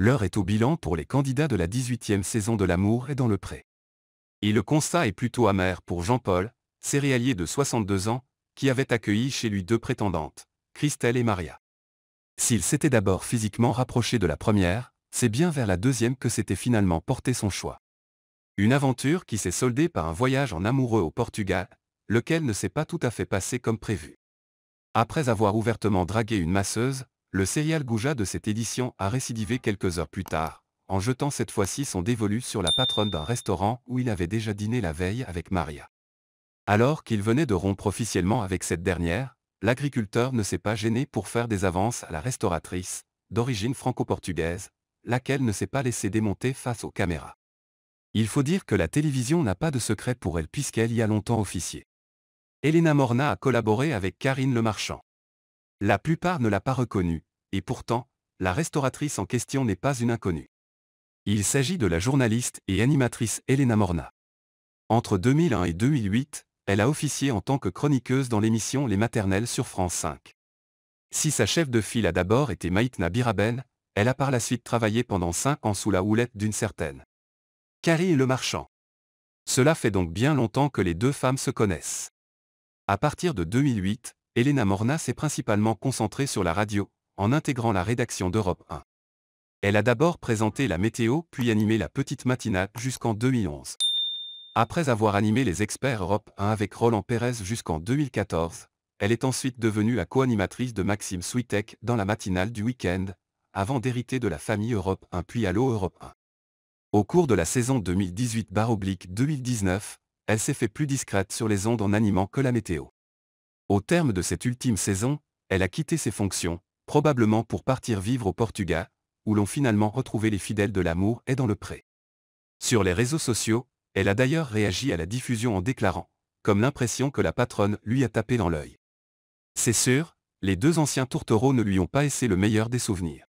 l'heure est au bilan pour les candidats de la 18e saison de l'amour et dans le pré. Et le constat est plutôt amer pour Jean-Paul, céréalier de 62 ans, qui avait accueilli chez lui deux prétendantes, Christelle et Maria. S'il s'était d'abord physiquement rapproché de la première, c'est bien vers la deuxième que s'était finalement porté son choix. Une aventure qui s'est soldée par un voyage en amoureux au Portugal, lequel ne s'est pas tout à fait passé comme prévu. Après avoir ouvertement dragué une masseuse, le serial Gouja de cette édition a récidivé quelques heures plus tard, en jetant cette fois-ci son dévolu sur la patronne d'un restaurant où il avait déjà dîné la veille avec Maria. Alors qu'il venait de rompre officiellement avec cette dernière, l'agriculteur ne s'est pas gêné pour faire des avances à la restauratrice, d'origine franco-portugaise, laquelle ne s'est pas laissée démonter face aux caméras. Il faut dire que la télévision n'a pas de secret pour elle puisqu'elle y a longtemps officié. Elena Morna a collaboré avec Karine Lemarchand. La plupart ne l'a pas reconnue, et pourtant, la restauratrice en question n'est pas une inconnue. Il s'agit de la journaliste et animatrice Elena Morna. Entre 2001 et 2008, elle a officié en tant que chroniqueuse dans l'émission Les Maternelles sur France 5. Si sa chef de file a d'abord été Maïtna Biraben, elle a par la suite travaillé pendant 5 ans sous la houlette d'une certaine Carrie Le Marchand. Cela fait donc bien longtemps que les deux femmes se connaissent. À partir de 2008, Elena Morna s'est principalement concentrée sur la radio, en intégrant la rédaction d'Europe 1. Elle a d'abord présenté la météo puis animé la petite matinale jusqu'en 2011. Après avoir animé les experts Europe 1 avec Roland Pérez jusqu'en 2014, elle est ensuite devenue la co-animatrice de Maxime Switek dans la matinale du week-end, avant d'hériter de la famille Europe 1 puis Allo Europe 1. Au cours de la saison 2018-2019, elle s'est fait plus discrète sur les ondes en animant que la météo. Au terme de cette ultime saison, elle a quitté ses fonctions, probablement pour partir vivre au Portugal, où l'ont finalement retrouvé les fidèles de l'amour et dans le pré. Sur les réseaux sociaux, elle a d'ailleurs réagi à la diffusion en déclarant, comme l'impression que la patronne lui a tapé dans l'œil. C'est sûr, les deux anciens tourtereaux ne lui ont pas laissé le meilleur des souvenirs.